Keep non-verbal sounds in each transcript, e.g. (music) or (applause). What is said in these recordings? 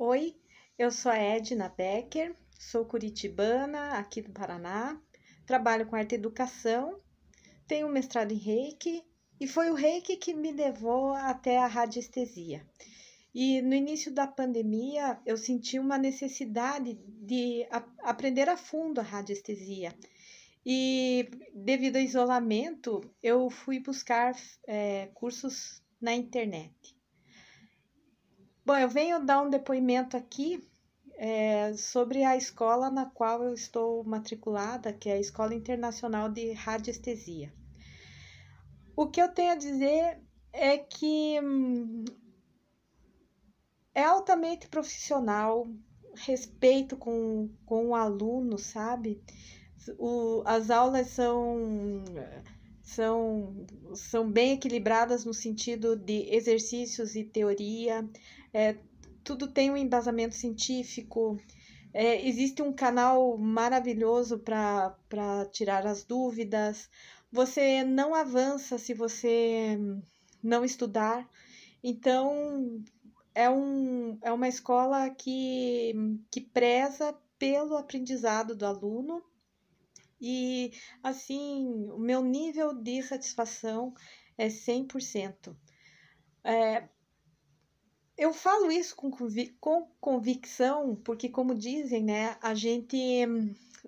Oi, eu sou a Edna Becker, sou curitibana aqui do Paraná, trabalho com arte e educação, tenho mestrado em reiki e foi o reiki que me levou até a radiestesia. E no início da pandemia, eu senti uma necessidade de a aprender a fundo a radiestesia. E devido ao isolamento, eu fui buscar é, cursos na internet. Bom, eu venho dar um depoimento aqui é, sobre a escola na qual eu estou matriculada, que é a Escola Internacional de Radiestesia. O que eu tenho a dizer é que hum, é altamente profissional, respeito com, com o aluno, sabe? O, as aulas são são, são bem equilibradas no sentido de exercícios e teoria, é, tudo tem um embasamento científico, é, existe um canal maravilhoso para tirar as dúvidas. Você não avança se você não estudar. Então, é, um, é uma escola que, que preza pelo aprendizado do aluno e assim, o meu nível de satisfação é 100%. É, eu falo isso com, convic com convicção, porque, como dizem, né, a gente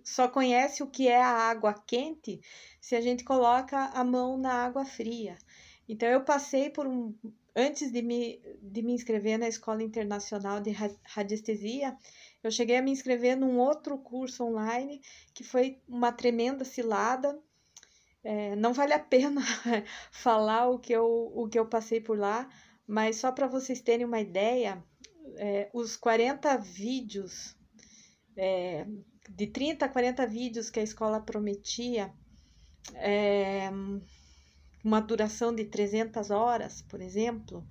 só conhece o que é a água quente se a gente coloca a mão na água fria. Então, eu passei por um, antes de me, de me inscrever na Escola Internacional de Radiestesia, eu cheguei a me inscrever num outro curso online que foi uma tremenda cilada. É, não vale a pena (laughs) falar o que, eu, o que eu passei por lá, mas só para vocês terem uma ideia, é, os 40 vídeos, é, de 30 a 40 vídeos que a escola prometia, é, uma duração de 300 horas, por exemplo,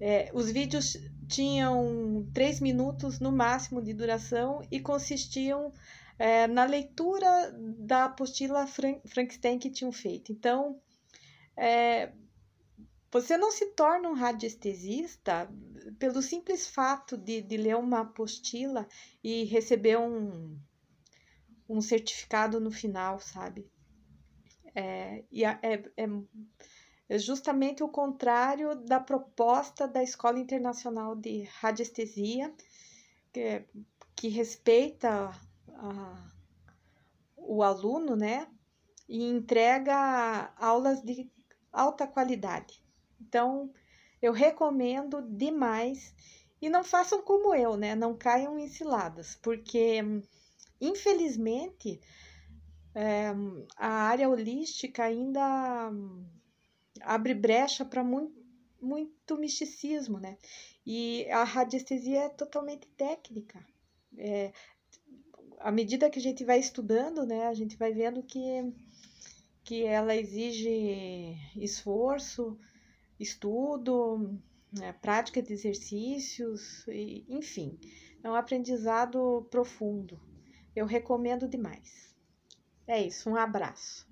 é, os vídeos tinham 3 minutos no máximo de duração e consistiam é, na leitura da apostila Frankenstein que tinham feito. Então, é, você não se torna um radiestesista pelo simples fato de, de ler uma apostila e receber um, um certificado no final, sabe? É, e é, é, é justamente o contrário da proposta da Escola Internacional de Radiestesia, que, que respeita a, o aluno, né? E entrega aulas de alta qualidade. Então, eu recomendo demais. E não façam como eu, né? Não caiam em ciladas, porque infelizmente é, a área holística ainda hum, abre brecha para muito, muito misticismo, né? E a radiestesia é totalmente técnica. É, à medida que a gente vai estudando, né, a gente vai vendo que, que ela exige esforço, estudo, né, prática de exercícios, e, enfim, é um aprendizado profundo. Eu recomendo demais. É isso, um abraço.